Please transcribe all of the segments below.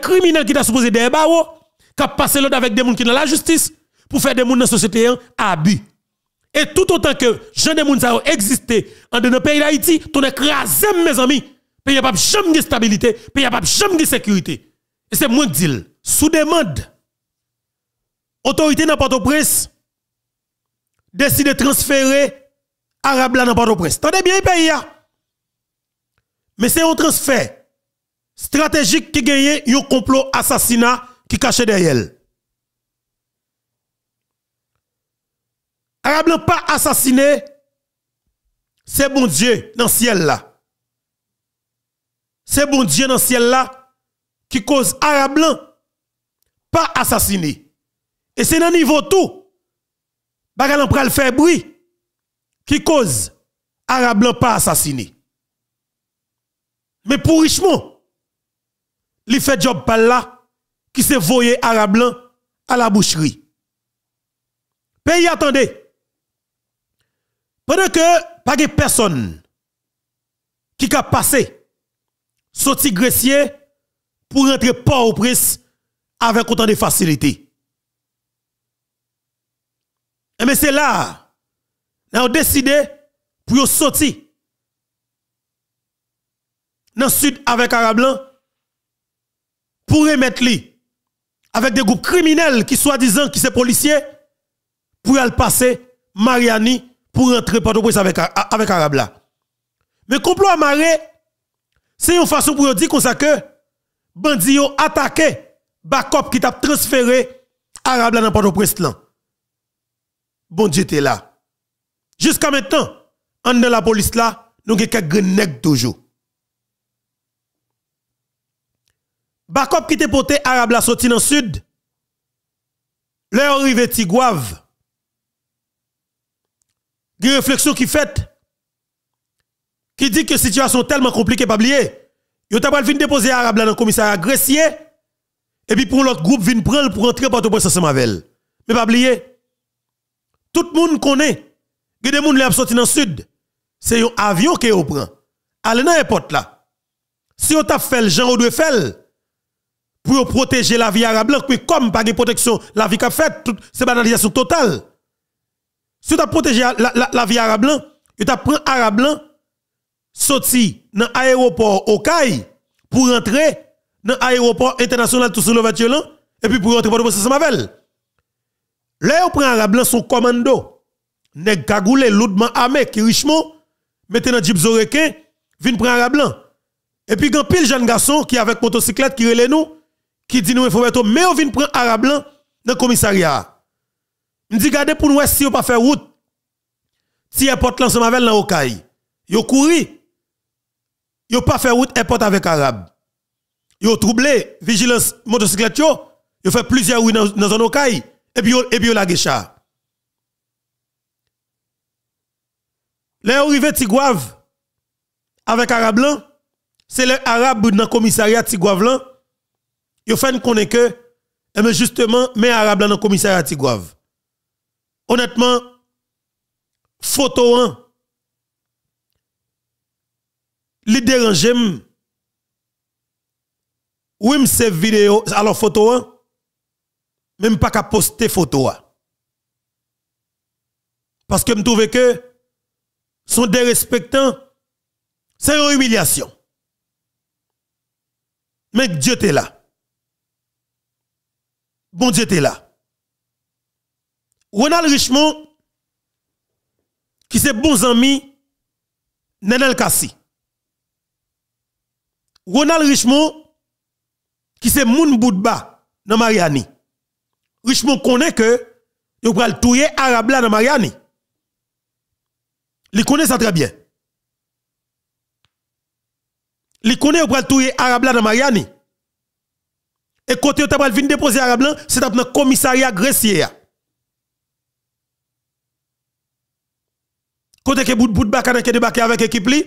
criminel qui t'a supposé des barreaux, qui passé l'autre avec des gens qui dans la justice, pour faire des gens dans la société hein, à abus. Et tout autant que gens des gens ont existé dans le pays d'Haïti, ton écrasé, mes amis, pays pas jamais de stabilité, pays pas jamais de sécurité. Et c'est mon deal sous demande, autorité n'a pas de presse décide de transférer Arabla dans Port-au-Prince. Tendez bien, pays. Hein? Mais c'est un transfert stratégique qui gagne un complot assassinat qui cachait derrière elle. pas assassiné, c'est bon Dieu dans le ciel là. C'est bon Dieu dans le ciel là qui cause Arabe pas assassiné. Et c'est dans le niveau tout. Bagal pral faire bruit qui cause Arabe pas assassiné. Mais pour Richemont, il fait job par là, qui se voyé arabe à la boucherie. Pays attendez. Pendant que pas de personne qui a passé, sorti graissier pour rentrer pas au prince avec autant de facilité. Et eh mais c'est là, nous avons décidé pour sortir dans le sud avec Arablan pour remettre lui avec des groupes criminels qui soi-disant qui sont policiers pour aller passer Mariani pour rentrer port prince avec avec Arabla. Mais complot amarré c'est une façon pour dire comme ça que Bandi ont attaqué qui t'a transféré Arabla dans Port-au-Prince Bon Dieu était là. Jusqu'à maintenant, en de la police là, nous avons quelques nègres toujours. Bakop qui te pote arabe la sorti dans le sud. Leur arrivé Tigouave. Une réflexion qui fait. Qui dit que situation tellement compliquée, pas oublier. Yo pas déposer arabe dans le commissariat agressier, Et puis pour l'autre groupe, vin prendre pour entrer par prince ensemble avec Mais pas oublier. Tout le monde connaît. Il a des gens sorti dans le sud. C'est un avion qui prend. Allez dans l'aéroport là. Si on t'a fait le genre, on doit faire pour protéger la vie arabe blanc, comme pas de protection, la vie qu'a fait, c'est banalisation totale. Si tu as protégé la, la, la vie arabe blanc, tu as pris arabe blanc, sorti dans l'aéroport Okaï pour rentrer dans l'aéroport international tout le et puis pour rentrer pour le Mavel. Là, on prend arabe son commando, nèg cagoulé, lourdement armé, qui richement, mettez dans Jeep zoréquin, vient prendre arabe Et puis, quand pile jeune garçon qui avec motocyclette qui relève nous, qui dit nous il faut mettre, mais on vient prendre arabe dans le commissariat. On dit regardez pour nous si on pas faire route. Si airport ensemble avec dans Okaï. Yo couri. Yo pas fait route airport avec arabe. Yo troublé vigilance motocyclette yo. fait plusieurs rues dans le Okaï et puis et puis la gecha. Là arrivé Tigouave avec arabe c'est les arabe dans le commissariat Tigouave Yo fait connait que eh mais justement mais arabe dans commissariat Tigouave. Honnêtement photo 1 li dérange oui me cette vidéo alors photo 1 même pas qu'à poster photo 1. Parce que me trouve que son dérespectant c'est une humiliation. Mais Dieu est là bon Dieu était là. Ronald Richemont qui c'est bon ami, Nenel Kassi. Ronald Richemont qui c'est Moun Boudba, dans Mariani. Richemont connaît que, il va le tuer arabe dans Mariani. Il connaît ça très bien. Il connaît, il va le tuer arabe dans Mariani. Et côté où tu as venu déposer arabe c'est dans le commissariat grecier. Côté que bout bout débarqué avec l'équipe. li,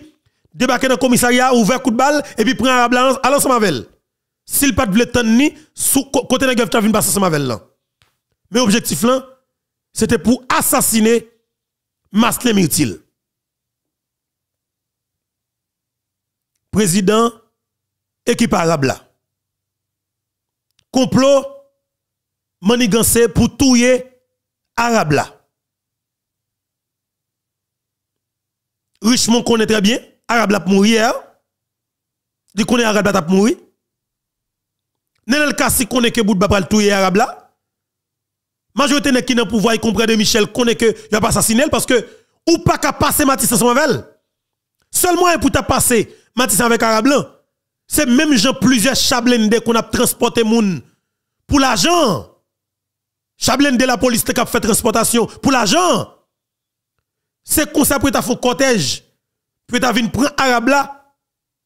débarqué dans le commissariat, ouvert coup de balle et puis prend arabe à l'ensemble avec S'il pas de le temps côté de tu as passer ensemble avec Mais l'objectif, là, c'était pour assassiner Maslé Mirtil. Président équipe arabe là complot manigancé pour tuer Arabla. là. Richemont connaît très bien arabe là pour mourir. Hein. Il connaît arabe là pour mourir. Nenel Kassi connaît que bout de babal tuer arabe Majorité n'est qui n'a pouvoir y de Michel connaît que il a pas assassiné parce que ou pas qu'à passer Matisse son aval. Seulement pour t'a passer Matisse avec Arabla. là. C'est même gens plusieurs chablende qu'on a transporté moun pour l'argent. de la police qui a fait transportation pour l'argent. C'est comme ça pour ta fait cortège. Pour ta vinn prendre arabe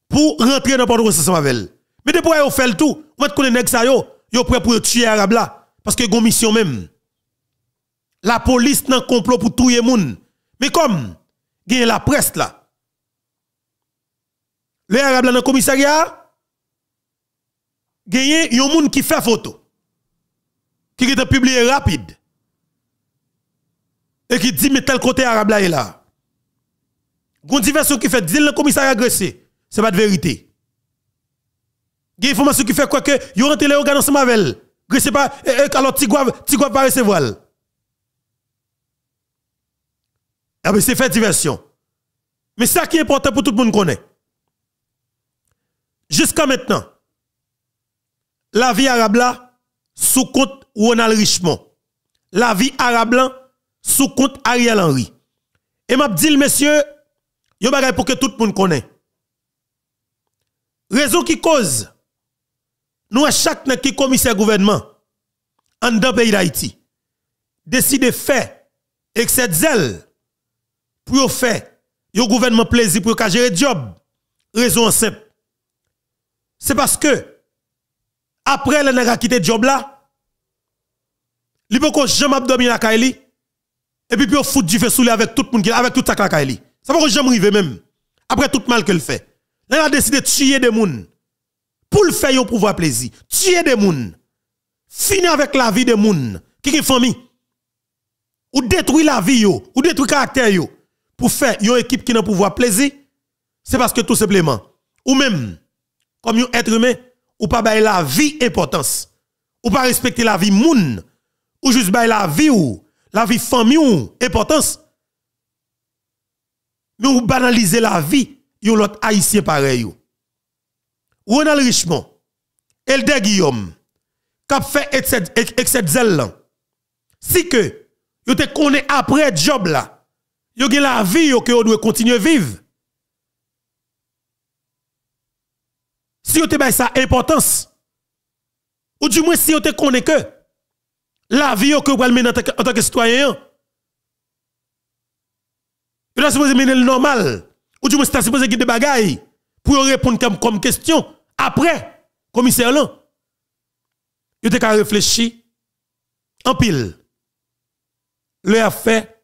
pour rentrer dans Port-au-Prince Mavel. Mais pour yon fait tout, vous connaissez nèg sa yo, yo prêt pour tuer arabe là parce que gon mission même. La police nan complot pour tuer moun. Mais comme gagne la presse là les Arabes dans le commissariat, il y a un monde qui fait photo, qui est publié rapide, et qui dit, mais tel côté Arabe là est là. Gon diversion qui fait, dit le commissariat agressé, c'est pas de vérité. Il y a information qui fait quoi que, ils ont le les organes ensemble avec elle. Gressé pas, alors Tigouave, Tigouave pas recevoir. Ah mais c'est fait diversion. Mais ça qui est important pour tout le monde connaît. Jusqu'à maintenant, la vie arabe là, sous compte Ronald Richmond. La vie arabe là, sous compte Ariel Henry. Et m'a dit, monsieur, bagay pour que tout le monde connaisse. Raison qui cause, nous à chaque qui commissaire gouvernement, en dans pays d'Haïti, décide de faire, avec cette zèle, pour faire, yo gouvernement plaisir pour gérer job. Raison simple c'est parce que, après le a quitté job là, li peut jamais abdominer la kaili, et puis peut foutre du feu sous avec tout le monde, avec tout ça la kaili. Ça veut que jamais arriver même. Après tout mal qu'elle fait. Elle a décidé de tuer des gens. Pour le faire pour pouvoir plaisir. Tuer des gens. Finir avec la vie des gens. Qui est famille. Ou détruire la vie, ou détruire le caractère. pour faire une équipe qui n'a pouvoir plaisir. C'est parce que tout simplement. Ou même comme un être humain, ou pas bailler la vie importance, ou pas respecter la vie moun, ou juste bailler la vie ou, la vie famille ou, importance. Mais ou banaliser la vie, yon lot haïtien pareil ou. Ronald Richmond, Elde Guillaume, kap fait excès zèle Si que, yon te connaît après job là, yon la vie yon que yon doit continuer vivre. si vous avez sa importance, ou du moins si vous connaissez que la vie que vous mener en tant que citoyen, vous êtes supposé mener le normal, ou du moins vous supposé des bagailles pour répondre comme, comme question. Après, commissaire là, vous avez réfléchi, en pile. Le a fait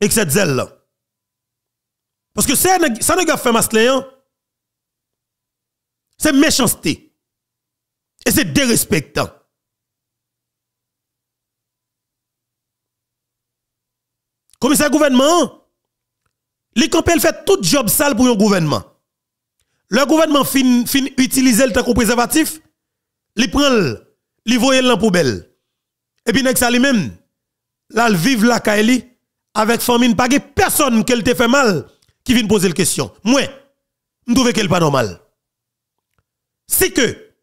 avec cette zèle Parce que ça n'a pas fait masculin, c'est méchanceté. Et c'est dérespectant. Commissaire gouvernement, les fait tout job sale pour un gouvernement. Le gouvernement fin, fin utilise le temps préservatif, il prend le, il voye dans poubelle. Et puis, ça lui-même, là, il vive la Kaeli avec famine, pas personne qui te fait mal qui vient poser la question. Moi, je trouve qu'elle pas normal si que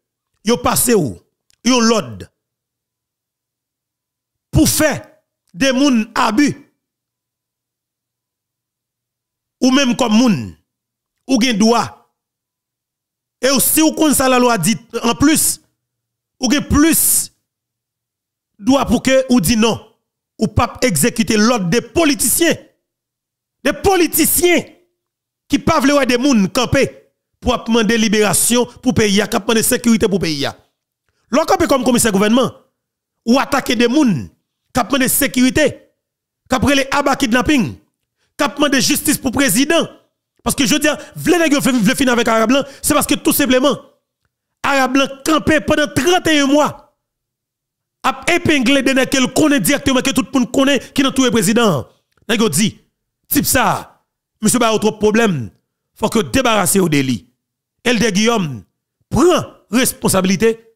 yo passé ou yo l'ode pour faire des moun abus ou même comme moun ou gen droit et aussi ou kon ça la loi dit en plus ou gen plus droit pour que ou dit non ou pas exécuter l'ordre des politiciens des politiciens qui peuvent veulent des moun camper pour demander libération pour pays, qui de sécurité pour pays. peut comme commissaire gouvernement, ou attaquer des gens qui de sécurité, qui les abats kidnapping, qui justice pour président. Parce que je veux dire, vle nèg fin avec Arablan, c'est parce que tout simplement, Arablan blanc campé pendant 31 mois, a épinglé des ne qu'elle connaît directement, que tout le monde connaît, qui n'a tout le président. Nèg dit, type ça, monsieur a trop de problème, faut que débarrasser au délit. Elde Guillaume prend responsabilité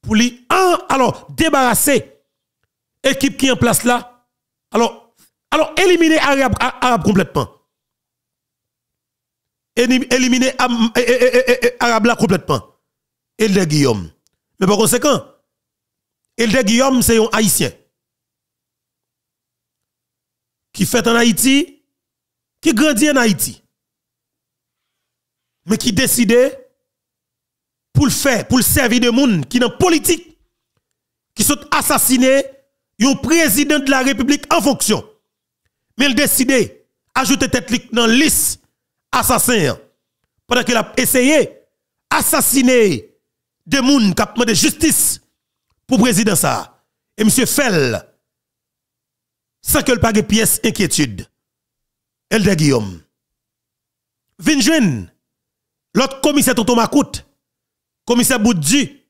pour lui alors débarrasser équipe qui est en place là. Alors, alors éliminer Arabe, complètement. Éliminer Arabe là complètement. Elde Guillaume. Mais par conséquent, Elde Guillaume, c'est un haïtien. Qui fait en Haïti, qui grandit en Haïti mais qui décidait pour le faire, pour le servir de monde qui dans politique, qui sont assassinés, un président de la République en fonction. Mais il décidait ajouter tête dans liste assassin pendant qu'il a essayé assassiner des gens qui ont justice pour président ça. Et M. Fell, sans que le pas pièce inquiétude. Elder Guillaume. Vinjouen, L'autre commissaire Tonton Makout, commissaire Boudji,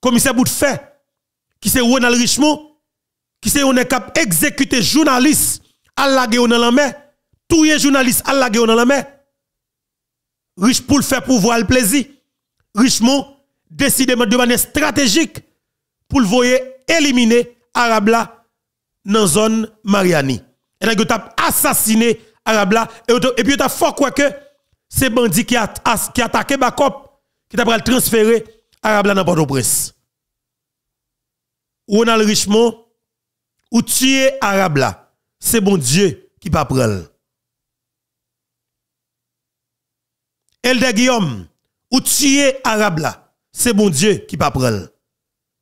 commissaire Boudfé, qui c'est Ronald Richemont, qui c'est on est cap exécuter journaliste à la guerre dans la mer, tout journaliste à la guerre dans la mer. Riche pour le faire pour voir le plaisir. Richemont décidément de manière stratégique pour le voyer éliminer Arabla dans zone Mariani. Et là, tu as assassiné Arabla et, puis tu as fort quoi que c'est bandit qui a, qui attaqué Bakop, qui t'a transféré à Arabla dans Port-au-Prince. Ronald Richemont, ou tuer Arabla, c'est bon Dieu qui pas prendre. Elder Guillaume, ou Arabla, c'est bon Dieu qui pas prendre.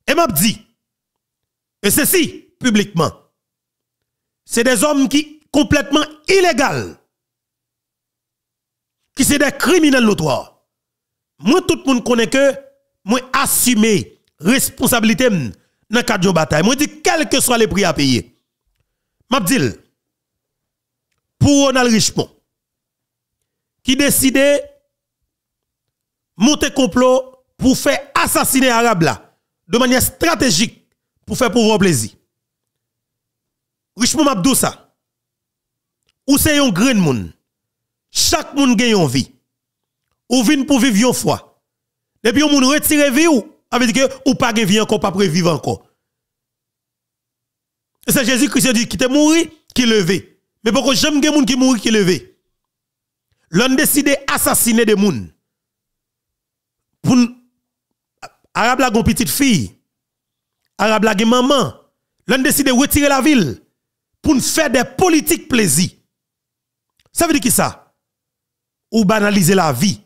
Et m'a dit, et ceci publiquement, c'est des hommes qui complètement illégal qui sont des criminels notoires. Moi, tout le monde connaît que moi assumer responsabilité dans le cadre de la bataille. Moi, dis, quel que soit le prix à payer. dis. pour Ronald Richemont, qui décidait monter complot pour faire assassiner Arabe de manière stratégique, pour faire pouvoir plaisir. Richemont ça. ou c'est un grand monde chaque monde gagne une vie. Ou vient pour vivre une fois. Depuis on retire vie ou, avec que ou pas gagne vie encore, pas prévivre encore. C'est Jésus-Christ qui dit qui te mort qui levé. Mais pourquoi j'aime gagne monde qui mourent qui levé? L'on décide d'assassiner des gens. Pour Arabe la une petite fille. Arabe la maman. L'on décide retirer la ville pour faire des politiques plaisir. Ça veut dire qui ça? ou banaliser la vie.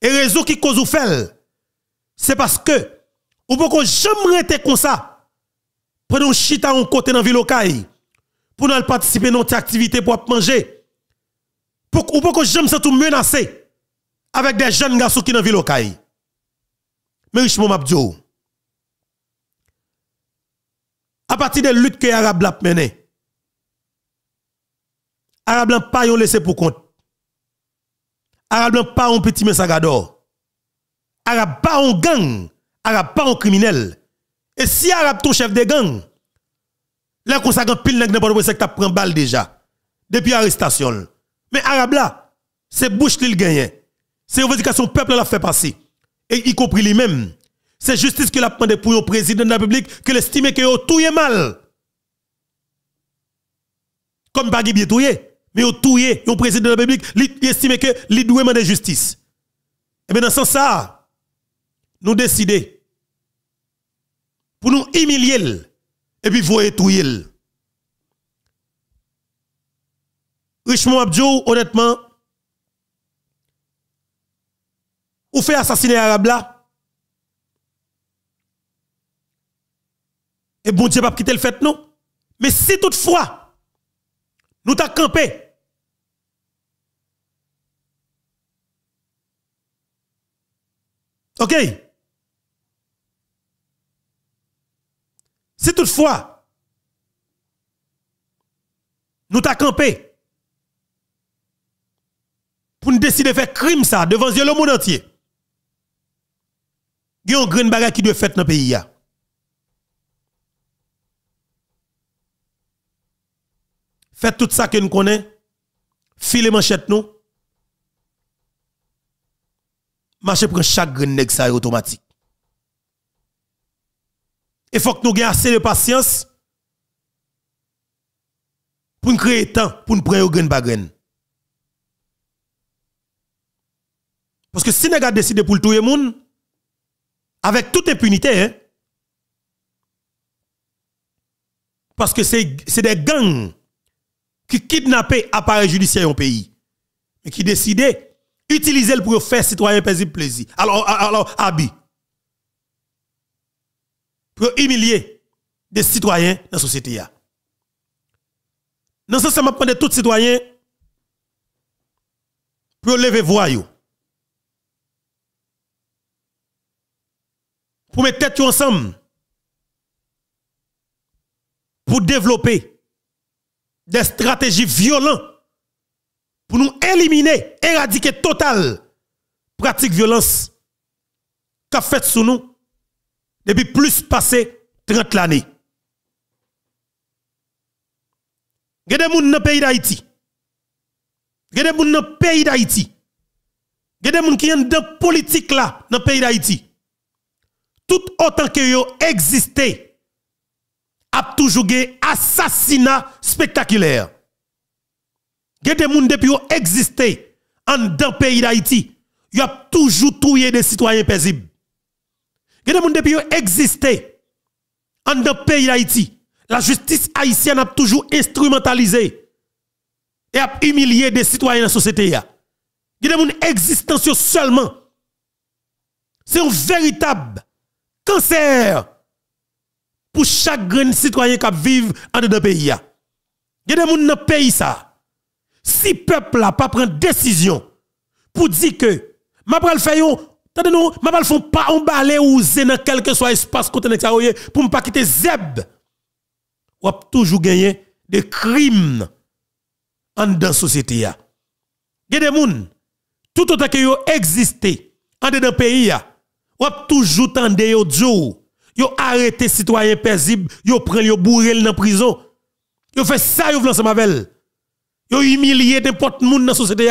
Et raison qui cause ou fait, c'est parce que ou pouvez jamais rester comme ça. un chita en côté dans ville locale pour nous participer à notre activité pour manger. Pour ou pourquoi jamais se tout menacé avec des jeunes garçons qui sont dans ville locale. Mais richement oh. À partir des luttes que les Arabes l'ont menées, Arabes l'ont pas laissé pour compte. Arabe n'a pas un petit messagador. Arabe pas un gang. Arabe pas un criminel. Et si Arabe ton chef de gang, là qu'on s'agit pile dans n'importe quoi, t'as pris balle déjà. Depuis arrestation. Mais Arabe là, c'est bouche qu'il gagne. C'est que son peuple l'a fait passer. Et y compris lui-même. C'est justice qu'il a demandé pour le président de la République qu'il estime que tout est mal. Comme pas bien tout mais vous touillez un président de la République, vous estime que vous de demander justice. Et bien dans ce sens là nous décidons pour nous humilier et puis vous tuer. Richemont Abdjou, honnêtement, Vous faites assassiner arabe là, et bon Dieu pas quitter le fait non. Mais si toutefois, nous t'a campé. OK Si toutefois, nous t'a campé pour nous décider de faire crime ça devant le monde entier, il y a une grande bagarre qui doit faire dans le pays. Faites tout ça que nous connaissons. Filez manchette nous. Marchez pour chaque grain ça automatique. Il faut que nous ayons assez de patience pour nous créer temps pour nous prendre grain par grain. Parce que si nous avons décidé pour tout le monde, avec toute impunité, hein, parce que c'est des gangs qui kidnappait appareil judiciaire au pays, et qui décidait utiliser le pour faire citoyen plaisir. Alors, alors, Pour humilier des citoyens dans la société. Dans ce sens, je prends tous citoyens pour lever voix. Pour mettre tête ensemble. Pour développer des stratégies violentes pour nous éliminer, éradiquer total pratique violence qu'a fait sur nous depuis plus passé 30 ans. Il y a pays d'Haïti. Il moun nan pays d'Haïti. Il moun qui ont politique là, dans le pays d'Haïti. Tout autant que yo existé a toujours eu assassinat spectaculaire. Il y des gens depuis ont existé en dans pays d'Haïti. Ils a toujours tué des citoyens paisibles. Il y des gens depuis ont existé en dans le pays d'Haïti. La justice haïtienne a toujours instrumentalisé et a humilié des citoyens de la société. Il y a des gens seulement. C'est un véritable cancer pour chaque grand citoyen qui vivent en de pays. Il y a des gens dans le pays ça. Si le peuple n'a pas pris décision pour dire que, je vais le faire, nous, ma mabal fon pa on balé ou zé quel que soit espace côté nek sa pour ne pas quitter zeb. On a toujours gagné des crimes en dans société ya. a des moun, tout autant que yo existé en de pays On a toujours tendé yo djou yo arrêté citoyen paisible, yo prend yo bourré dans prison. Yo fait ça yo ensemble avec Yo humilié n'importe monde dans la société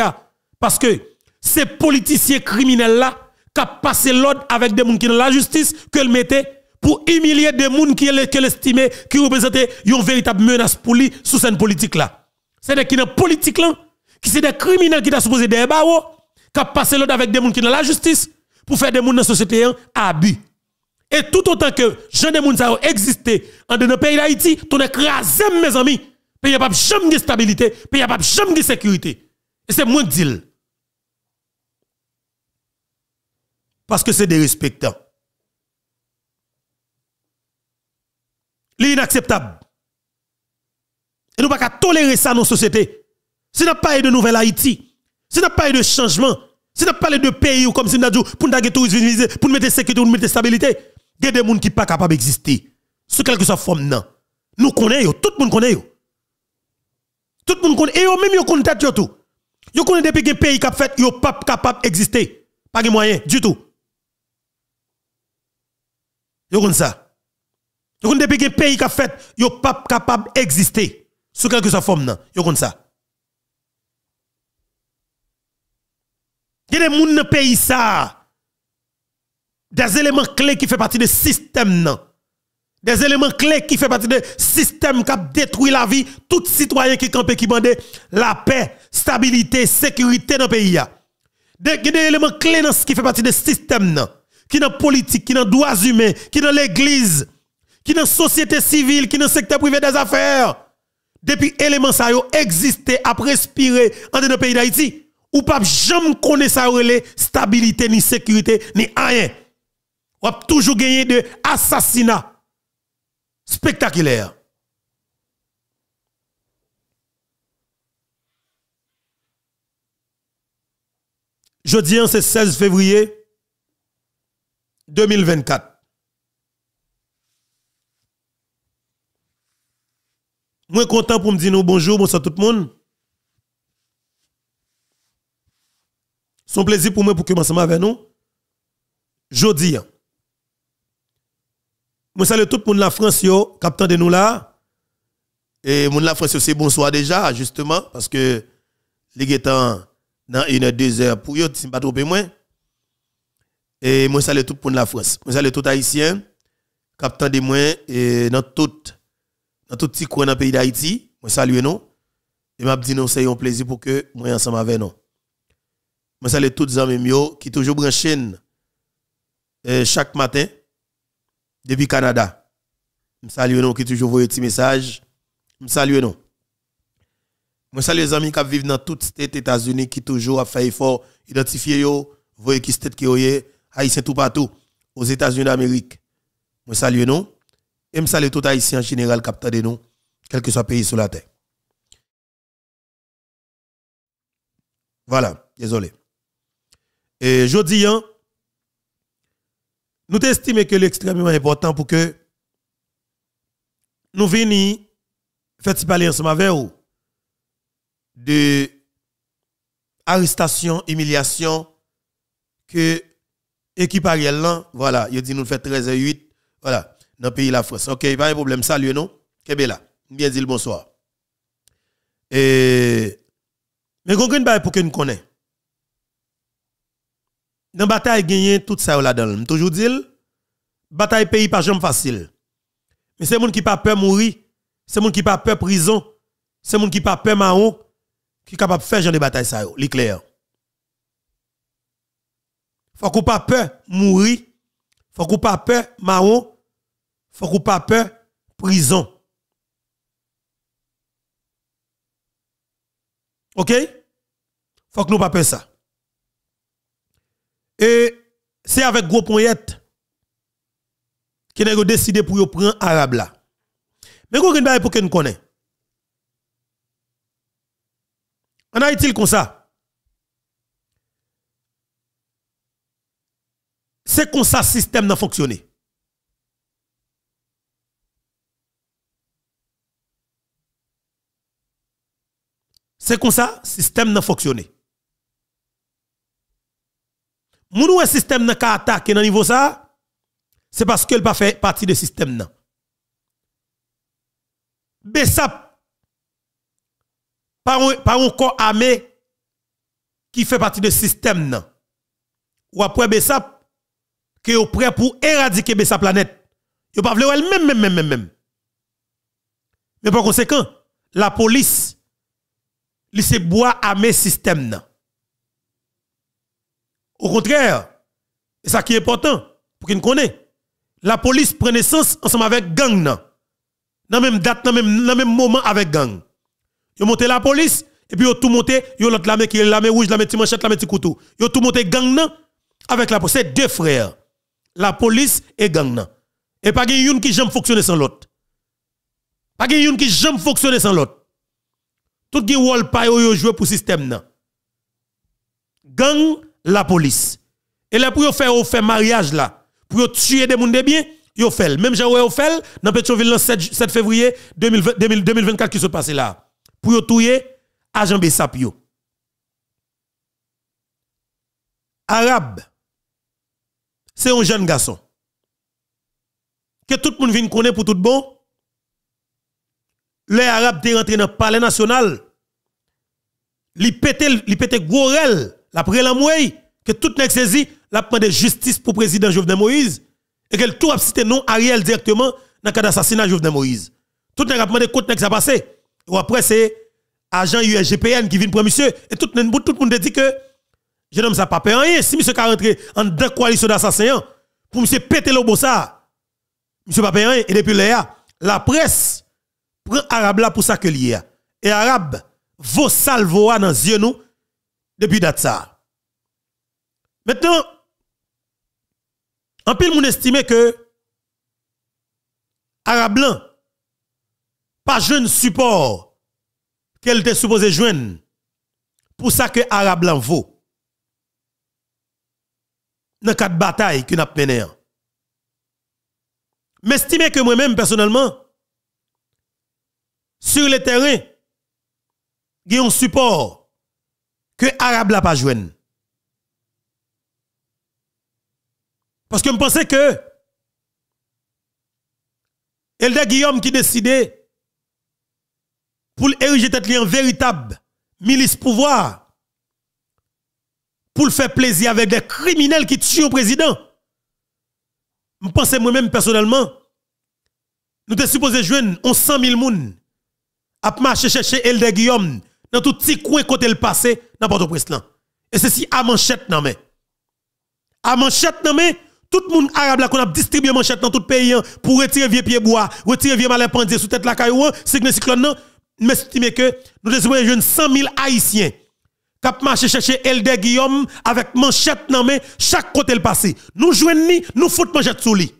parce que ces politiciens criminels là qui passé l'ordre avec des gens qui dans la justice que le mettaient pour humilier des gens qui estiment qui représentaient une véritable menace pour lui sous cette politique là. C'est des qui dans là qui c'est des criminels qui t'a supposé des barreaux qui passé l'ordre avec des gens qui dans la justice pour faire des gens dans la société hein. abus. Et tout autant que jeune ne Mounsao existé en dans nos pays d'Haïti, ton écrasé, mes amis. Pays a pas jamais de stabilité, pays a pas jamais de sécurité. Et c'est moins de deal. Parce que c'est dérespectant... C'est L'inacceptable. Et nous ne pouvons pas tolérer ça dans nos sociétés. Si nous pas de nouvelle Haïti, si nous pas de changement, si nous pas de pays comme si nous avons dit pour pour nous mettre sécurité, pour nous mettre stabilité, y a des gens qui ne sont pas capables d'exister. Sous quelque soit forme, non. Nous connaissons, tout le monde connaît. Tout le monde connaît. Et même vous connaissez. tout. Vous connaissez depuis le pays qui a fait, pas capable d'exister. Pas de moyens, du tout. Vous connaissez ça. Vous connaissez depuis pays qui a fait, pas capable d'exister. Sous quelque soit forme, non. connaissez. ça. Il y a des gens dans le pays ça des éléments clés qui font partie du système. Des éléments clés qui font partie du système qui a détruit la vie, tout citoyen qui campé qui demande la paix, stabilité, sécurité dans le pays. Des, éléments clés qui font partie du système. qui Qui dans la politique, qui dans les droits humains, qui dans l'église, qui dans la société civile, qui dans le secteur privé des affaires. Depuis éléments ça existé, à respirer dans le pays d'Haïti, ou pas jamais connaître ça, stabilité, ni sécurité, ni rien. On a toujours gagné de assassinats spectaculaires. Jeudi, hein, c'est 16 février 2024. Moi, content pour me dire bonjour, bonsoir tout le monde. C'est un plaisir pour moi pour que commencer avec nous. Jeudi. Hein. Je salue tout le monde la France, capitaine de nous là. Et le monde la France, c'est bonsoir déjà, justement, parce que les sont dans une heure, deux heures pour eux, si je pas trop moins. Et moi, salue tout le monde de la France. Moi, salue tout Haïtien, capitaine de moi, et dans tout, dans tout petit coin pays d'Haïti. Moi, salue nous. Et je dis nous, c'est un plaisir pour que moi, ensemble avec nous. Moi, salue tous les amis qui toujours branchent euh, chaque matin depuis Canada. Je salue nous qui toujours voyez petit message. Je salue nous. Je salue les amis qui vivent dans toutes les États-Unis qui toujours ont fait effort, identifier yo, voyez qui c'est qui est, haïtien tout partout, aux États-Unis d'Amérique. Je salue nous. Et je salue tout haïtien en général qui de nous, quel que soit le pays sur la terre. Voilà, désolé. Et je dis, hein, nous estimons que extrêmement important pour que nous venions faire parler ensemble avec vous de arrestation, humiliation que l'équipe Ariel là, voilà, il dit nous fait 13 et 8, voilà, dans le pays de la France. OK, pas de problème, salut non. Kebela, Bien dit le bonsoir. Et mais comprenez pour que nous connaissons dans bataille gagné tout ça là-dedans. Toujours dit bataille pays pas jamais facile. Mais c'est monde qui pas peur mourir, c'est monde qui pas peur prison, c'est monde qui pas peur marron qui capable faire genre de bataille ça Il l'éclair. Faut qu'on pas peur mourir, faut qu'on pas peur marron, faut qu'on pas peur prison. OK Faut que nous pas peur ça. Et c'est avec gros poignette qui a décidé pour prendre arabe là. Mais qu'on a pour qu'on connaît. En Haïti comme ça. C'est comme ça le système n'a fonctionné. C'est comme ça le système n'a fonctionné moun un système qui qu'à attaquer dans niveau ça, c'est parce qu'elle pas fait partie du système nan. Besap, par un, par corps armé qui fait partie du système nan. Ou après Besap, qui est prêt pour éradiquer Besap planète. Yo pas vle elle même même même même Mais par conséquent, la police, li se bois armé système nan. Au contraire, C'est ça qui est important, pour qu'ils connaissent, la police prend naissance ensemble avec gang. Dans la même date, dans le même, même, moment avec gang. Ils monté la police, et puis ils ont tout monté, ils ont l'autre la main qui la main rouge, la main manchette, la main couteau. Ils tout monté gang avec la police. C'est deux frères. La police et gang. Et pas une qui jamais fonctionner sans l'autre. Pas une qui jamais fonctionner sans l'autre. Tout qui rôle pas yo joué pour système nan. Gang la police. Et là, pour yon faire, un mariage là, pour yon tuer des monde de bien, yon fait. Même j'ai yon fait, dans Petroville, le 7, 7 février 2020, 2024 qui se passe là. Pour yon tuer, agent Bessapio. Arabe, c'est un jeune garçon. Que tout le monde vient connaître pour tout bon. Les Arabes sont rentrés dans le palais national. Ils pétait Gorel la lamour que tout n'est saisi, la de justice pour le président Jovenel Moïse, et qu'elle tout a cité non Ariel directement dans le cas d'assassinat Jovenel Moïse. Tout n'est de compte qui passé. Ou après, c'est agent USGPN qui vient pour monsieur, et tout, tout le monde dit que je n'aime ça pas Si monsieur a rentré en deux coalitions d'assassins, pour monsieur péter le monsieur pas Et depuis là, la presse prend arabe là pour ça que lié. Et arabe, vos salvoa dans yeux nous, depuis date ça. Maintenant, en pile, mon estime que Arabe blanc, pas jeune support qu'elle était supposée joindre pour ça que Arabe blanc vaut. Dans quatre batailles que n'a mené. Mais que moi-même, personnellement, sur le terrain, il un support que arabe la pas joué. Parce que je pensais que Elder Guillaume qui décidait pour ériger tête en véritable milice pouvoir, pour le faire plaisir avec des criminels qui tuent le président. Je pensais moi-même personnellement, nous sommes supposés jouer 100 000 personnes à marcher chercher Elder Guillaume dans tout petit coin côté le passé dans Port-au-Prince Et ceci à manchette dans mais à manchette dans main tout le monde arabe là qu'on a distribué manchette dans tout le pays hein, pour retirer vieux pieds bois, retirer vieux malin pendier sous tête la caillou, hein, c'est que cyclone non, mais estimez que nous avons jouer 100 000 haïtiens ont marché chercher Elder Guillaume avec manchette dans main chaque côté le passé. Nous jouons, nous foutons manchette sous lui.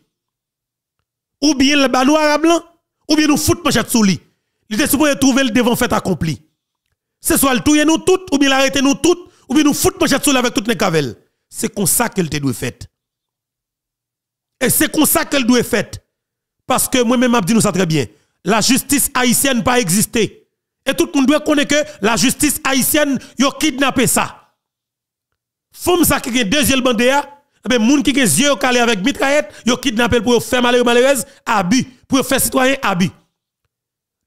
Ou bien le balou arabe ou bien nous foutons manchette sous lui. Il était supposé trouver le devant fait accompli. C'est soit le touye nous toutes, ou bien l'arrêter nous toutes, ou bien nous foutre pour sur avec toutes les cavelles. C'est comme ça qu'elle doit faite Et c'est comme ça qu'elle doit faite Parce que moi-même, je dis nous ça très bien. La justice haïtienne pas existé. Et tout le monde doit connaître que la justice haïtienne, a kidnappé ça. Femme ça qui est deuxième bandéa, eh ben moun qui gen yeux calé avec mitraillette, yo kidnappé pour faire ou malheureuse, abus, pour faire citoyen abus.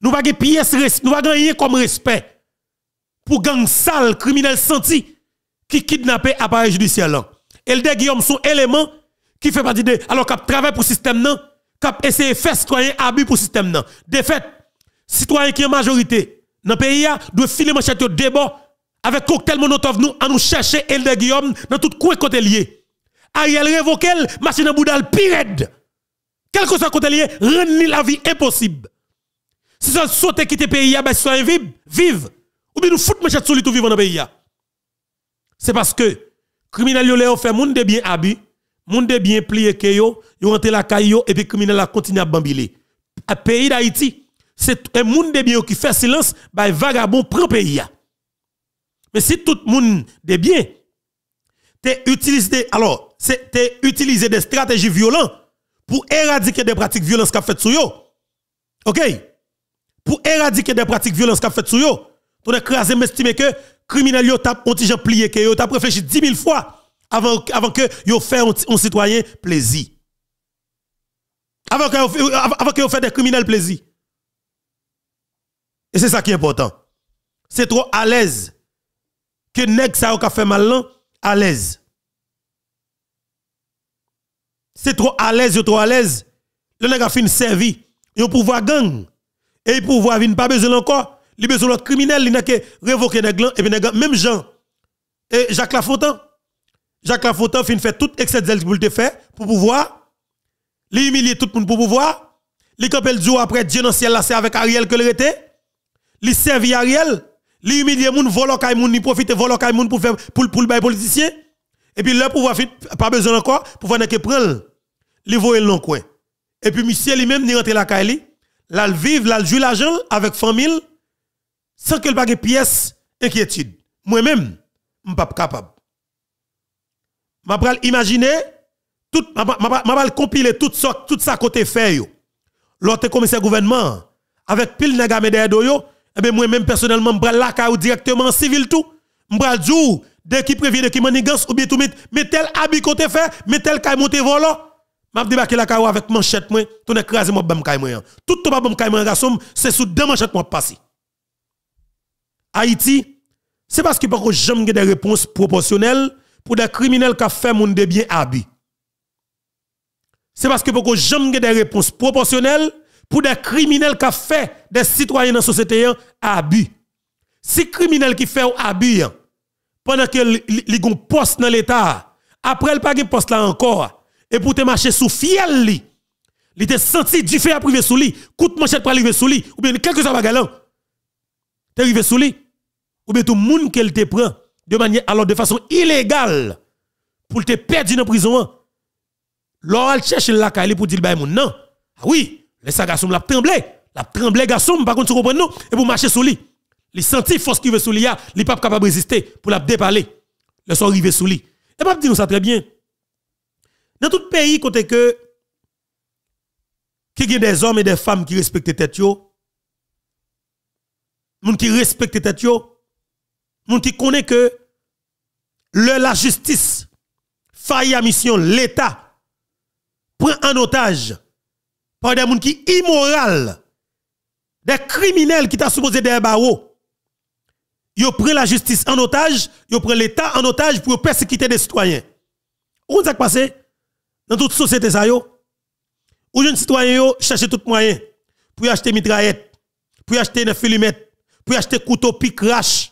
Nous pas pièce, nous pas gagner comme respect pour gang sale criminel senti qui kidnappé appareil judiciaire Elder Guillaume sont élément qui fait partie de alors qui travaille pour le système non essaie de faire citoyen abus pour le système non fait, citoyens qui est majorité dans le pays doit filer de débat avec cocktail monotov nous à nous chercher Elder Guillaume dans tout coin côté lié Ariel révoquel machine boudal aide. quel que soit côté lié rend la vie impossible si ça sauter quitter pays eh ben soit vive vive ou bien nous foutons manchette sous tout vivant dans le pays. C'est parce que criminel yo ont fait moun de bien habit, moun de bien plié ke yo, yo rentré la caille et puis criminel la continué à bambiler. le pays d'Haïti, c'est un monde de bien qui fait silence, bah vagabond prend pays. Mais si tout le monde de bien t'es utilisé alors, c'est utilisé des stratégies violentes pour éradiquer des pratiques violentes qu'a fait sur yo. OK Pour éradiquer des pratiques violentes qu'a fait sur yo pour écraser m'estimer que criminel yo tap déjà plié que yo tap réfléchi 10 000 fois avant avant que yo fait un citoyen plaisir. Avant que euh, avant fait des criminels plaisir. Et c'est ça qui est important. C'est trop à l'aise que nèg ça a fait mal à l'aise. C'est trop à l'aise, trop à l'aise. Le nèg a ils servi, yo pouvoir gang et pouvoir vin pas besoin encore il besoin de criminel, il n'a que révoquer nèg et même Jean et Jacques Lafontan, Jacques Lafontaine fin fait tout excès de pour le faire pour pouvoir l'humilier humilier tout le monde pour pouvoir li camper le jour après Dieu dans le ciel là c'est avec Ariel que le était. Li servi Ariel, li humilier moun voler kay moun, ni profiter voler kay moun pour faire pour pour bail politicien. Et puis le pouvoir pas besoin encore pouvoir n'a que prendre li voyer dans Et puis monsieur lui-même ni rentrer la caille, là vivre, là jouer l'argent avec famille sans qu'elle pas pièce inquiétude. Moi-même, je ne suis pas capable. Je vais imaginer, tout, je vais compiler tout ça, tout ça côté fait. L'autre commissaire gouvernement, avec pile nègre derrière yo, et eh ben moi-même personnellement, je vais la directement civil tout. Je vais dire, dès qui prévient, de qui manigance, ou bien tout mais tel habit côté fait, mais tel caille monté volant. M'a débarqué la caillou avec manchette moi, ton écraser moi bam moi hein. Tout ton bam caillou garçon, c'est sous deux manchettes moi passé. Haïti, c'est parce que pas de des réponses proportionnelles pour des criminels qui ont fait mon de bien abus. C'est parce que pas de des réponses proportionnelles pour des criminels qui ont fait des citoyens dans la société abus. Si criminels qui fait abus pendant que ont un poste dans l'état, après le pas un poste là encore et pour te marcher sous fiel li, il te senti du fait à priver sous lui, coûte manchette pour arriver sous lui ou bien quelque quelques bagalan. T'es arrivé sous lui ou bien tout le monde qu'elle te prend de manière alors de façon illégale pour te perdre dans la prison hein? l'oral cherche la caille pour dire bah non ah oui les garçon la tremblé la tremblé garçon par contre comprends nous et pour marcher sous lui les senti force qui veut sous lui il ah, pas capable résister pour la déparler le sont arrivé sous lui et pas dit nous ça très bien dans tout pays côté que qui a des hommes et des femmes qui respectent tête yo gens qui respectent tête yo qui connaît que la justice faillit à mission, l'État prend en otage par des gens qui immoral, des criminels qui t'a supposé des barreaux. Ils prennent la justice en otage, ils prennent l'État en otage pour persécuter des citoyens. Où ça passé dans toute société ça yo? Où une citoyens cherchent tout moyen pour acheter mitraillette, pour acheter une filimètre, pour acheter couteau pique rache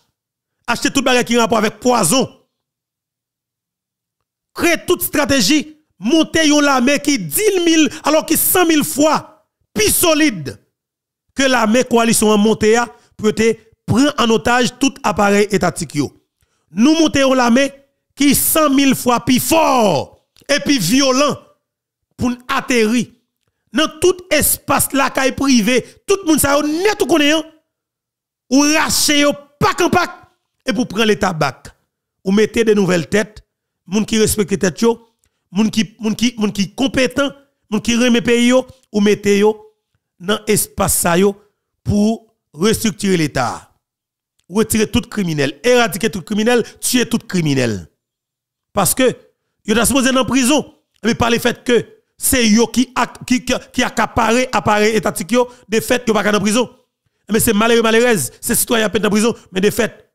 acheter tout bagage qui a rapport avec poison. Créer toute stratégie, monter une armée qui 10 000, alors qui 100 000 fois plus solide que l'armée coalition en montée te prendre en otage tout appareil étatique. Nous montons l'armée qui 100 000 fois plus fort et plus violent pour atterrir dans tout espace la caille privée, tout le monde sait, net hein. ou connaît ou yon pas en pack et pour prendre l'État bac vous mettez de nouvelles têtes gens qui respecte tête têtes, moun qui qui sont qui compétent gens qui remet pays vous mettez dans espace pour restructurer l'état retirer tout criminel éradiquer tout criminel tuer tout criminel parce que yo da supposé en prison mais par le fait que c'est yo qui qui qui accaparé appareil étatique yo de fait yo pas en prison mais c'est malheureux malheureuse c'est citoyen en prison mais de fait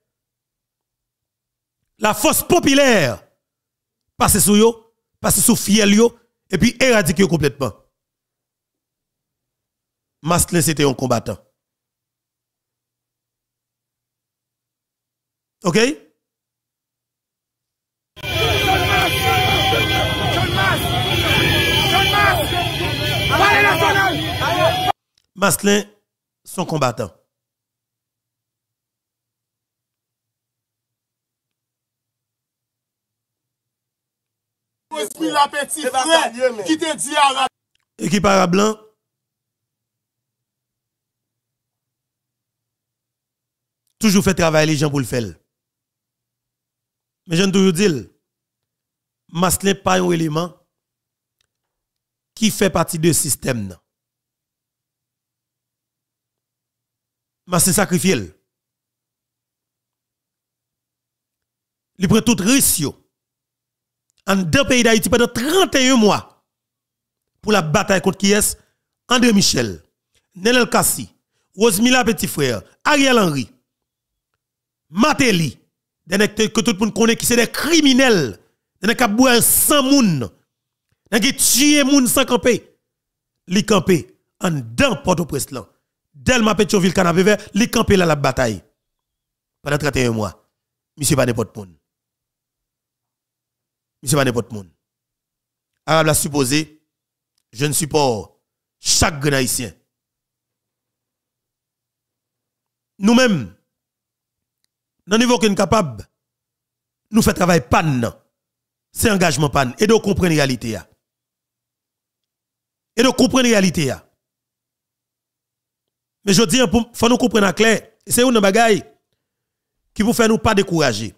la force populaire passe sous eux, passe sous fiel et puis éradique complètement. Maslin c'était un combattant. OK? Maslin, son combattant. esprit la qui te dit à blanc Toujours fait travailler les gens pour le faire. Mais je ne toujours dire, masque n'est pas un élément qui fait partie du système. Mais c'est sacrifié. Il prend tout risque en deux pays d'Haïti pendant 31 mois pour la bataille contre qui est André Michel, Nenel Kassi, Rosmila Petit Frère, Ariel Henry, Matéli, des que tout le monde connaît qui sont des criminels, des qui ont 100 moun, qui tué moun sans camper, li camper en dans Port-au-Prince là. Delma Petionville Canapé vert, li camper là la bataille pendant 31 mois. Monsieur pas n'importe monde. Monsieur pas n'importe monde. Arabe l'a supposé, je ne supporte chaque grand Nous-mêmes, dans le niveau est capable, nous faisons travail panne. C'est engagement panne. Et de comprendre la réalité. Et de comprendre la réalité. Mais je dis, il faut nous comprendre clair. C'est une bagaille qui vous fait nous pas décourager.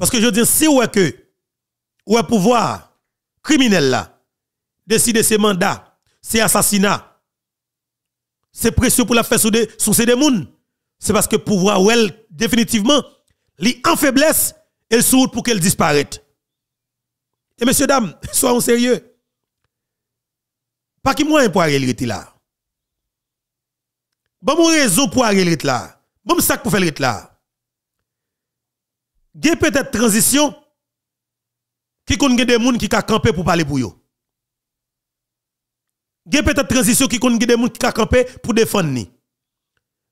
Parce que je dis, si vous que, ouais pouvoir criminel là, décide ses mandats, ses assassinats, c'est pression pour la faire sur ces démons. C'est parce que pouvoir ou elle définitivement li en faiblesse elle sourde pour qu'elle disparaisse. Et messieurs dames, soyons sérieux. Pas qui moi pour Ariel là. Bon raison pour Ariel là. Bon sac pour faire là a peut-être transition qui compte des gens qui ont campé pour parler pour y a peut-être transition qui compte des gens qui ont campé pour défendre ni.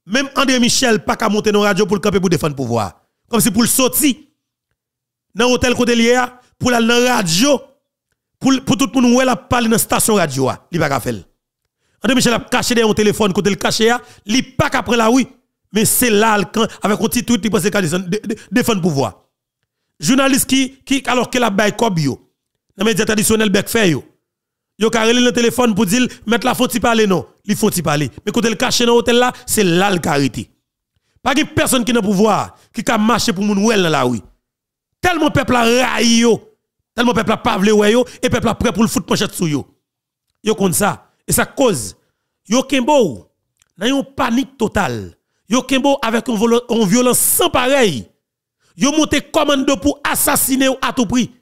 Même André Michel pas qu'à monter dans radio pour camper pour défendre pouvoir. Comme si pour le sortir dans hôtel côté lié pour la radio pour pour tout le monde la parler dans station radio, il pas ka faire. André Michel a caché dans un téléphone côté le caché, il pas ka prendre la oui mais c'est là, avec un petit tweet, il pense qu'il défendre le pouvoir. Journaliste qui, qui alors qu'elle a bail yo, dans les médias traditionnels, yo, yo carré le téléphone pour dire, mettre la faute parler, non, il faut parler. Mais quand il cache dans l'hôtel là, c'est là le carité. Pas de personne qui n'a pouvoir, qui a marché pour moun dans la rue. Tellement peuple a raillé yo, tellement peuple a pas et yo, et peuple a prêt pour le foutre pochette sous yo. Yo comme ça. Et ça cause, yo kembo, dans une panique totale yo kembo avec une violence sans pareil. Yo monté commande pour assassiner à tout prix.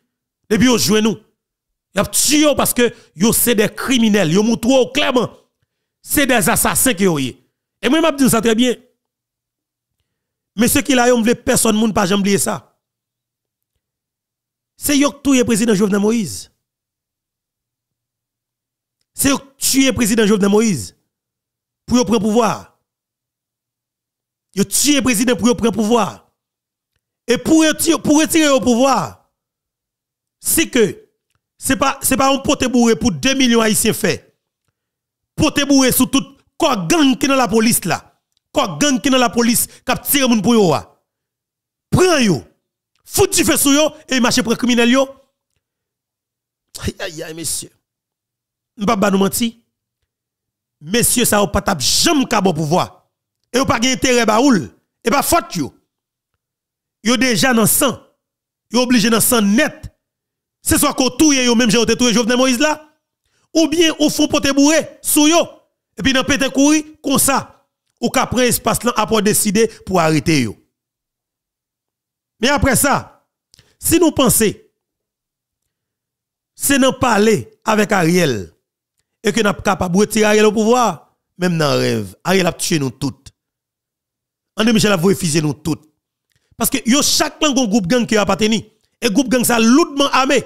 Depuis yon joué nous. Yo tué parce que yo c'est des criminels. Yo montré clairement c'est des assassins qui yon. Et moi m'a dit ça très bien. Mais ce qui a yo personne moun pas jamais oublier ça. C'est yo qui le président Jovenel Moïse. C'est yon qui le président Jovenel Moïse. Pour yon prendre pouvoir. Yo tué président pour prendre pouvoir. Et pour retirer le pouvoir, c'est que c'est pas c'est pas un poté bourré pour 2 millions haïtiens fait. Poté bourré sous tout quoi gang qui dans la police là. Quoi gang qui dans la police qui tire moun pour yo. Prends yo. Fout du feu sur yo et marche pour criminel yo. Aïe aïe aïe messieurs. pouvons pas nous mentir. Messieurs ça n'a pas tap jamais pouvoir et ou pas intérêt baoul et pas faute yo yo déjà dans sang yo obligé dans sang net c'est soit qu'on touye yo même j'ai touye Jovenel Moïse là ou bien au fond pote bourré sous yo et puis dans pété courir comme ça ou qu'après espace là après décider pour arrêter yo mais après ça si nous pensons c'est nous parler avec Ariel et que nous sommes capables de retirer Ariel au pouvoir, même dans le rêve, Ariel a tué nous toutes. André Michel a refusé nous toutes, Parce que yo chaque clan un groupe gang qui appartenu et groupe gang ça lourdement armé.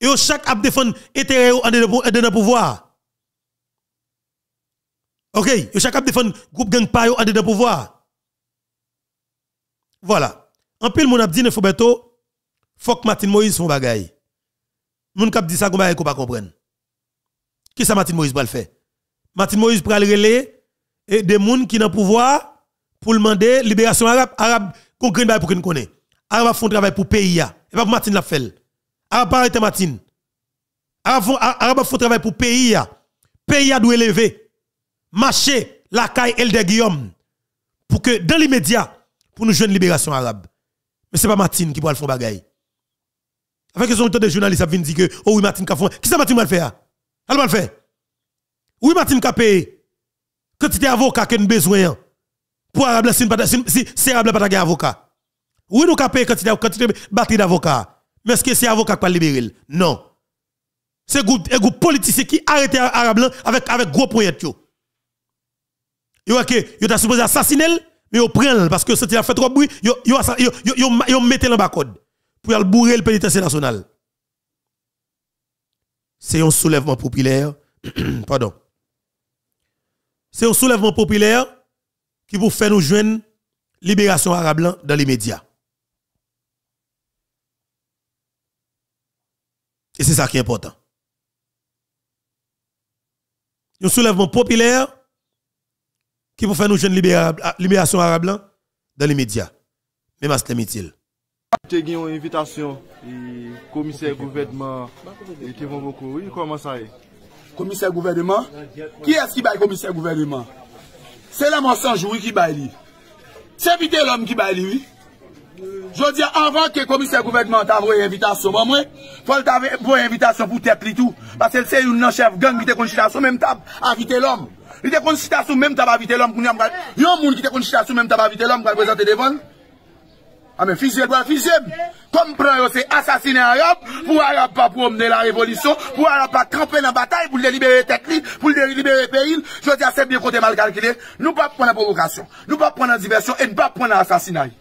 Et yo chaque a défendre intérêt de pouvoir. OK, yo chaque a défendre groupe gang pa yo de pouvoir. Voilà. En pile mon a dit ne faut que Martin Moïse font bagaille. Moun kap dit ça qu'on va pas comprendre. Qui ça Martin Moïse va le faire Martin Moïse pral le relayer et des moun qui dans pouvoir pour demander libération arabe, arabe, qu'on gagne pour qu'on connaît. Arabe font travail pour pays, et pas Martine l'a fait. Arabe pas Martin. Martine. Arabe font travail pour pays, pays doit élever. Marcher, la caille Elder Guillaume, pour que dans l'immédiat, pour nous jouer une libération arabe. Mais ce n'est pas Martin qui pourra le faire bagaille. Avec son temps de journalistes qui dire que, oh oui, Martine fait. Qui ça Martine va le faire? Elle va le faire. Oui, Martine tu Quantité avocat qui a besoin. Pour Arabla, si c'est Arabla pas avocat. Oui, nous quand quantité, a batterie d'avocat. Mais est-ce que c'est avocat qui va libérer Non. C'est un groupe, groupe politicien qui arrête Arablan avec, avec gros projet. Vous voyez, yo supposé assassiner mais vous prend parce que c'était fait trop bruit, yo yo yo le dans code pour aller bourrer le pénitentiaire national. C'est un soulèvement populaire. Pardon. C'est un soulèvement populaire qui pour faire nous joindre libération arabe dans les médias. Et c'est ça qui est important. Un soulèvement populaire qui vous faire nous jeunes ah, libération arabe dans les médias. Mais Master Mitil. une invitation commissaire gouvernement Kevin beaucoup. Oui, comment ça est Commissaire gouvernement Qui est-ce qui va commissaire gouvernement Se la monsanj wou ki bay li. Se vite lom ki bay li. Je wou di anvan ke komise gouvedman ta vwe evita sou. Bon mwen? Fwa l ta vwe evita sou pou tepli tou. Basel se yon nanchev gang ki te konjita sou. Mem tab avite lom. Ki te konjita sou mem tab avite lom. Yon moun ki te konjita sou mem tab avite lom. Kwa reprezentate devon. A men fije dwa fije, kompran yo se asasine Arab, pou Arab pa pou omne la revolisyon, pou Arab pa trempen nan batay pou li libere tekli, pou li libere peril, jodi a sebi yon kote mal kalkile, nou pa pou pran an provokasyon, nou pa pou pran an diversyon, nou pa pou pran an asasinay.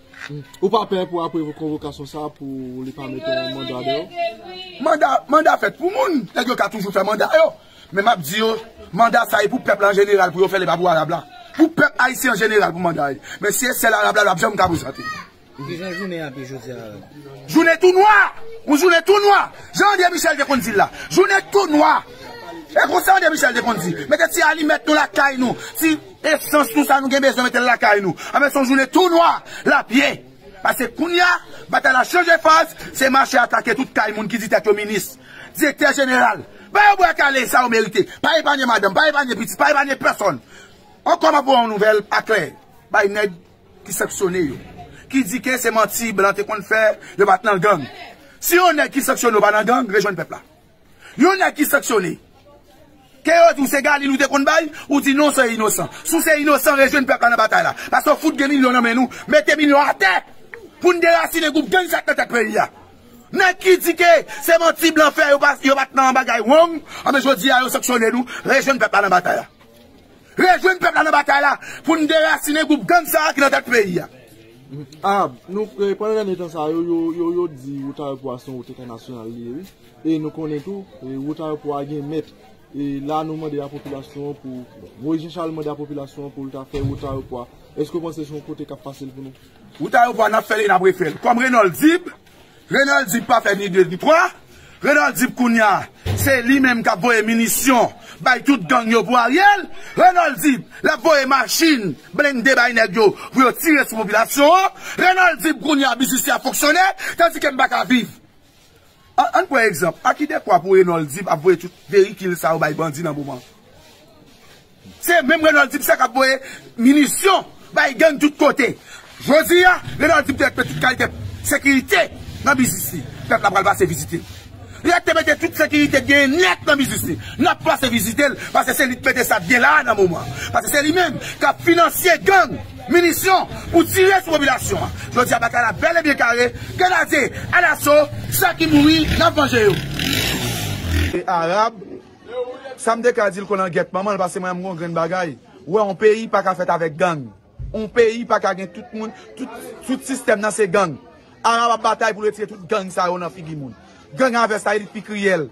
Ou pa pran pou apre yon provokasyon sa pou li pa mette manda de yo? Manda, manda fet pou moun, te yo ka toujou fe manda yo, men map di yo, manda sa yon pou peple an jeneral pou yo fe le babou Arab la, pou pepe Aisyen jeneral pou manda yon, men siye sel Arab la la bjom kabou jate. Je euh, journée tout noir. J'en journée tout noir. jean Dieu Michel de Kondi là. Journée tout noir. Et comme ça, on Michel de Kondi. Mettez si Ali met nous la caille nous. Si essence tout ça nous gagne besoin mettez mettre la caille nous. Ah, met son journée tout noir. La pied. Parce que Kounia, bataille a changé phase. C'est marché attaquer tout caille monde qui dit être ministre. Directeur général. Pas y'a pas calé ça au mérité. Pas y'a pas madame. Pas y'a pas petit. Pas pas personne. Encore ma bonne nouvelle. À clair. Pas bah, n'est qui sectionne ki di ke seman ti blante kon fèr yo bat nan gang. Si yon nan ki saksyon nou ban nan gang, rejoun pepla. Yon nan ki saksyon li. Ke yo di ou segan li nou dekon bay, ou di nou se inosan. Sou se inosan, rejoun pepla nan batay la. Paso foud gemi nou nan men nou, metemi nou a tek, pou n'de rasi le goup gen sèk nan tèk peyi ya. Nan ki di ke seman ti blante fèr yo bat nan bagay wong, an ah, me jodi a yo saksyon li nou, rejoun pepla nan batay la. Rejoun pepla nan batay la, pou n'de rasi le goup gen sèk nan tèk peyi ya. Mm-hmm. A, ah, nou pwè eh, pwè nan etan sa, yo yo di wotarepo a son wote kan nasyon al liye wè, e nou konen tou, wotarepo a gen met, e la nouman de la populasyon pou, vwoyjinshalman de la populasyon pou wotarepo a, eskou pwè se son kote kap pasil pou nou? Wotarepo a nan fèl e nan bre fèl, kwa mre nol zib, re nol zib pa fèl ni 2, ni 3, Renald Dib Kounia, se li menm ka voye munisyon, bay tout gang yo pou a riel. Renald Dib, la voye maschin, blendé bay negyo, vweyo tire sou mobilasyon. Renald Dib Kounia, bisisi a foksyone, tansi kem bak a viv. An pou ekzamp, akide pou a voye Renald Dib, a voye tout verikil sa ou bay bandi nan mouman. Se menm Renald Dib se ka voye munisyon, bay gen tout kote. Jozi ya, Renald Dib te pe tout kalite, sekirite, nan bisisi, pep la pralba se vizite. Rekte bete tout sekirite gen net nan viziste. Nan prase vizite l, pase se li pete sa gen la nan mouman. Pase se li men, ka finanse gen, minisyon, pou tire sou mobilasyon. Jodi a baka la bel e bi kare, gen a ze, an aso, sa ki moui, nan fange yo. E Arab, samde kwa di l konan get, maman, pase mwen mwen gren bagay, we, on peyi pa ka fet avek gen. On peyi pa ka gen tout moun, tout, tout sistem nan se gen. Arab batay pou lete tout gen, sa yo nan figi moun. Gang anvestay dit pi kriyel.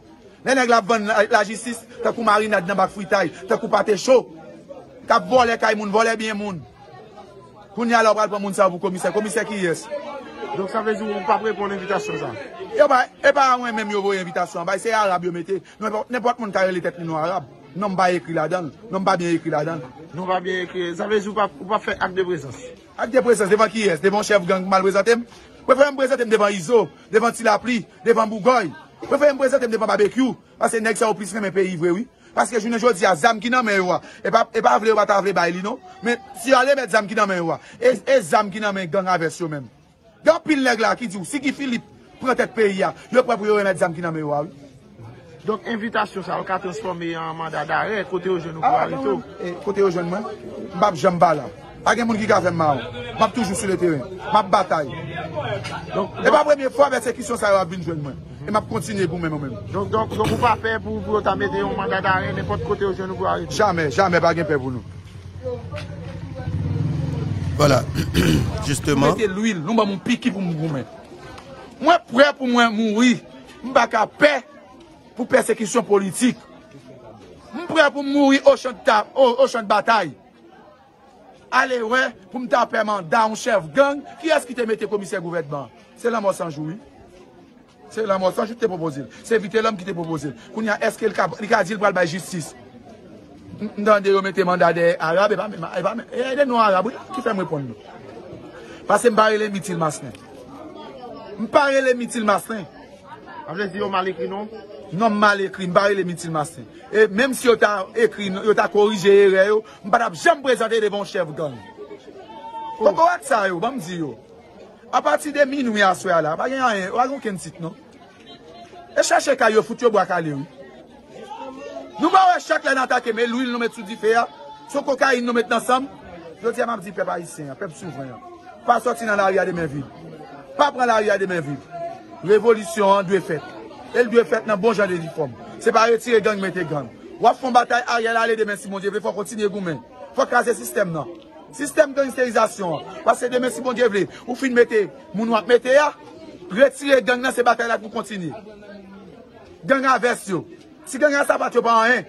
Nè nè glap ven la jistis, te kou marin ad nan bak fritay. Te kou patè chou. Te ap vole kaj moun, vole bie moun. Koun nye alop pral pou moun sa vou komise. Komise ki yes. Donk sa vezou ou pa pre pon evitasyon zan? Yo bay, e pa anwen mèm yo vou evitasyon. Bay se Arabi omete. Nè pou ak moun tare li tetri nou Arabi. Non ba ekri la dan. Non ba bien ekri la dan. Non ba bien ekri. Sa vezou ou pa fe ak depresans. Ak depresans, devan ki yes? Devan chev gang malprezantem? Wè fè yèm prezètèm devan Izo, devan Tilapli, devan Bougoy, wè fè yèm prezètèm devan Babekyou, asè neg sa ou plis fèmè pe yivre wè. Paske joun anjou di a zam ki nan men wè, e pa avlè ou bat avlè bayli nou, men si alè met zam ki nan men wè, e zam ki nan men gandran vers yo men. Dè ou pil neg la ki di ou, si ki fili prentèt pe yia, yò pwè pou yò wè met zam ki nan men wè wè. Donk invitation sa ou ka transforme yon manda darè, kote ou joun ou ah, kwa rito. E kote eh, ou joun mwen, mbap jambala. A gen moun giga zem ma ou, map toujou sou le teren, map batay. E pa premiye fwa mwen sekisyon sa yo avin jwen mwen, e map kontinye bou mwen mwen mwen. Donk donk, joun moun pa febou, joun moun ta meze yon, mwen gada ren, mwen pot kote yo jen nou pou arit. Jamen, jamen, pa gen pebou nou. Vola, justeman. Mwen te l'ouil, loun ba moun piki pou moun mwen. Mwen pre pou mwen mounri, mwen baka pe pou persekisyon politik. Mwen pre pou mounri o chan batay. Ale wè pou mte apèman da un chèv gang, ki es ki te mette komisè gouvèdman. Se lèm osanjou. Se lèm osanjou te popozil. Se vitè lèm ki te popozil. Koun ya eske li ka zil pral bay justice. Ndande yo mette mandade arabe, e de nou arabe, ki fèm repond nou. Pase mbarele mitil masnen. Mbarele mitil masnen. A jè zi yo malekinon. Nom mal ekri, mbari le mitil masen. E menm si yo ta ekri, yo ta korije yere yo, mbada jem prezante de von chev don. Koko wak sa yo, banm di yo. A pati de mi nou yaswe ala, ba yon yon, wak yon ken tit nou. E chache kaya yo, fout yo bwa kalen. Nou mba wak chache lè nan ta keme, lou yon nou met sou di fe ya, sou koka yon nou met nan sam, yo di yaman di pep a yi sen ya, pep sou fwen ya. Pa soti nan la ria de men vil. Pa pran la ria de men vil. Revolisyon, dwe fèt. El dwe fèt nan bon jan de difom. Se pa retire gang mette gang. Wap fon batay a yal ale demensi moun jevle. Fwa kontinye goumen. Fwa kase sistem nan. Sistem gang sterilizasyon. Wase demensi moun jevle. Ou fin mette moun wak mette ya. Retire gang nan se batay la kou kontinye. Gang an vers yo. Si gang an sapat yo pan an.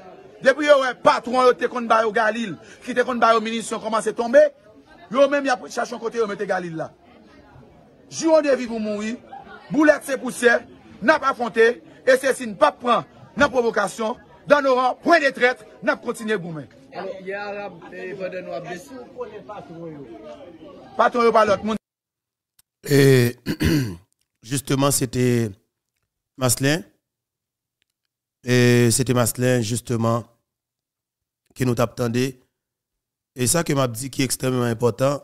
Depi yo wè patron yo te kon bayo galil. Ki te kon bayo minisyon koman se tombe. Yo men mi apri chachon kote yo mette galil la. Jouon de vivou moun yi. Boulèk se pousèr. n'a pas affronté, et ceci ne pas prendre dans provocation, dans nos rangs, point de traite, n'a pas continué à boumer Et justement, c'était Maslin. Et c'était Maslin, justement, qui nous attendait. Et ça que m'a dit qui est extrêmement important,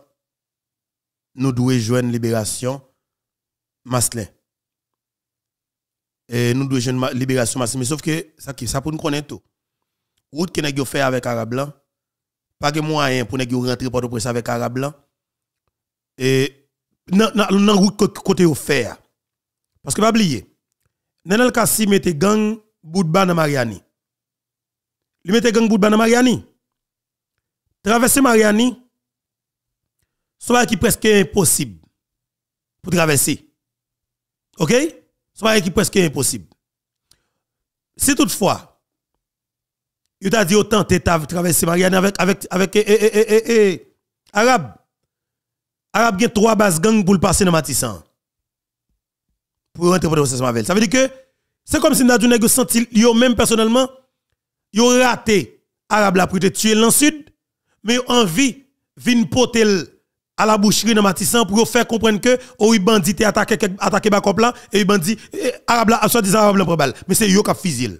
nous devons joindre libération Maslin et nous deux jeunes libération mais sauf que ça ça pour nous connaître tout route que nous fait avec Arablan, pas de moyen pour nous rentrer porte presse avec Arablan et non non route côté au faire parce que pas oublier Nenel Kassi mette gang Boudba dans Mariani il mette gang Boudba dans Mariani traverser Mariani soit qui presque impossible pour traverser OK c'est qui presque impossible. Si toutefois, il t'a dit autant tu traversé Marianne avec avec avec eh, eh, eh, eh arabe. Arabe a trois bases gang pour le passer dans Matissan. Pour rentrer pour processus Mavel. Ça veut dire que c'est comme si nous avons senti lui même personnellement vous raté arabe la pour te tuer dans le sud mais envie vin potel à la boucherie de Matissan pour faire comprendre que oh bandit bandits attaqué attaqué Bakop là et ils arabe là soit disant arabe là balle mais c'est yo qui fusil.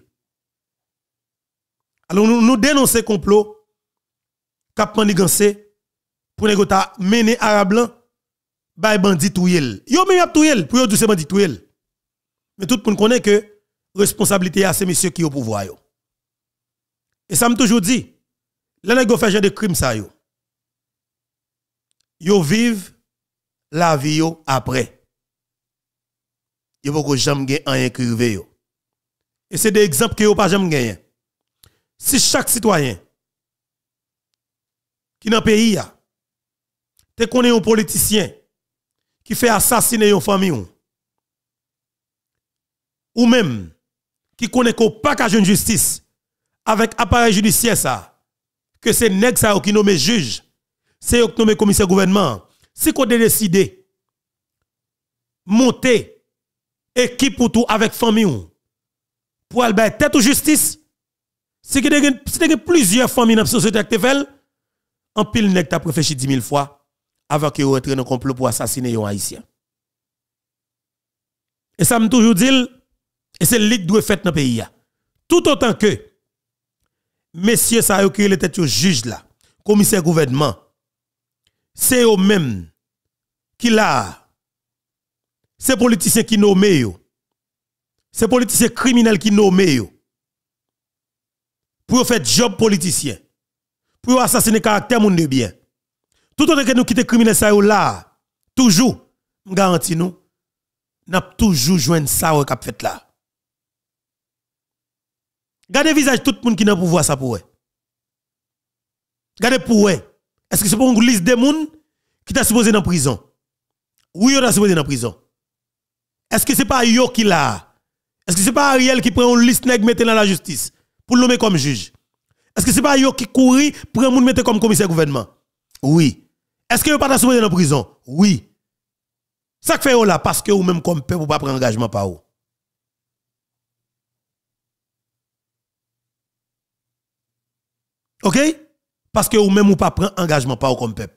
Alors nous nous dénoncer complot cap manigancé pour négota mener arabe là bay bandit touyel. Yo même a touyel pour yo dire c'est bandit touyel. Mais tout le monde connaît que responsabilité à ces messieurs qui ont pouvoir Et ça me toujours dit, les nègres fait genre de crime ça yo yo vivent la vie yo après. Yo pas jamais j'aille en écrivée. yo. Et c'est des exemples que yo pas jamais Si chaque citoyen qui dans pays a te connaît un politicien qui fait assassiner une famille ou même qui connaît qu'on pas qu'à justice avec appareil judiciaire ça que c'est nèg ça qui nomme juge c'est vous commissaire gouvernement. Si vous décidé monter équipe pour tout avec famille pour aller tête ou justice, si vous avez plusieurs familles dans la société actuelle, en pile nèg t'a réfléchi 10 000 fois avant que vous rentrez dans complot pour assassiner un haïtien. Et ça me toujours dit, et c'est le doit fait dans le pays. Tout autant que, messieurs, ça a eu les têtes juge là, commissaire gouvernement, c'est eux-mêmes qui là, c'est politiciens qui nomment, yo, c'est politiciens criminels qui nomment, yo, pour faire job politiciens. pour assassiner caractère caractères de bien. Tout ce que nous quittons criminels ça yo là, toujours, garantis nous, n'a toujours joindre ça ou qu'a fait là. Gardez visage tout le monde qui n'a pouvoir ça pour eux. Gardez pour eux. Est-ce que c'est pas une liste de personnes qui t'a supposé dans prison? Oui, on t'a supposé dans prison. Est-ce que c'est pas yo qui l'a? Est-ce que c'est pas Ariel qui prend une liste nèg mettre dans la justice pour le nommer comme juge? Est-ce que c'est pas yo qui courit prend moun mettre comme commissaire gouvernement? Oui. Est-ce que yo pas supposé dans prison? Oui. Ça que fait là parce que ou même comme peuple pas prendre engagement par vous. OK? parce que vous même ou pas prendre engagement pas comme peuple.